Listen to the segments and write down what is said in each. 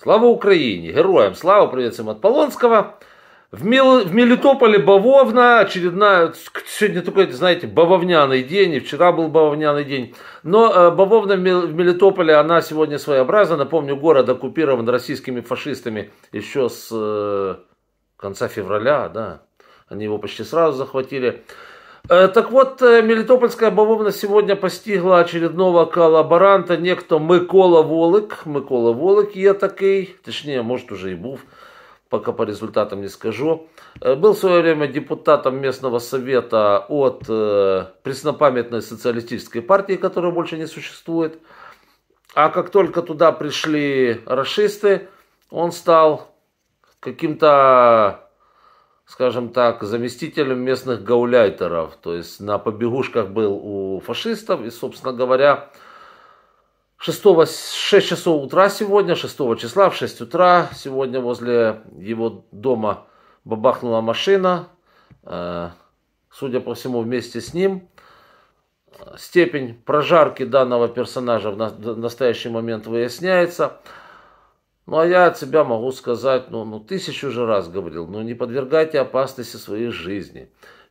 Слава Украине! Героям слава! Привет всем от Полонского. В, Мел... в Мелитополе бавовна, очередная, сегодня такой, знаете, бавовняный день, и вчера был бавовняный день, но э, бавовна в, Мел... в Мелитополе, она сегодня своеобразна, напомню, город оккупирован российскими фашистами еще с э, конца февраля, да, они его почти сразу захватили, Э, так вот, э, Мелитопольская Бабовна сегодня постигла очередного коллаборанта, некто Микола Волик. Микола Волик я такой, точнее, может уже и был, пока по результатам не скажу. Э, был в свое время депутатом местного совета от преснопамятной социалистической партии, которая больше не существует. А как только туда пришли расисты, он стал каким-то скажем так, заместителем местных гауляйтеров. То есть на побегушках был у фашистов. И, собственно говоря, 6, 6 часов утра сегодня, 6 числа в 6 утра, сегодня возле его дома бабахнула машина. Э, судя по всему, вместе с ним. Степень прожарки данного персонажа в настоящий момент выясняется. Ну, а я от себя могу сказать, ну, ну тысячу же раз говорил, ну, не подвергайте опасности своей жизни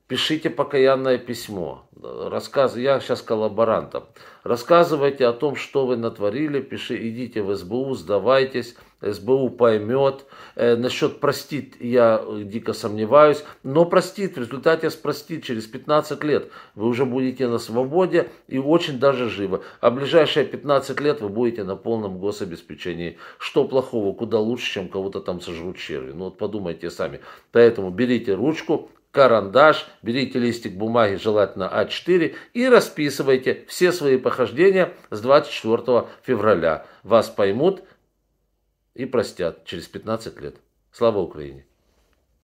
пишите покаянное письмо, рассказ, я сейчас коллаборантом, рассказывайте о том, что вы натворили, пиши, идите в СБУ, сдавайтесь, СБУ поймет. Э, насчет простит я э, дико сомневаюсь, но простит, в результате простит через 15 лет. Вы уже будете на свободе и очень даже живы. А ближайшие 15 лет вы будете на полном гособеспечении. Что плохого, куда лучше, чем кого-то там сожрут черви. Ну вот подумайте сами. Поэтому берите ручку, карандаш, берите листик бумаги, желательно А4, и расписывайте все свои похождения с 24 февраля. Вас поймут и простят через 15 лет. Слава Украине!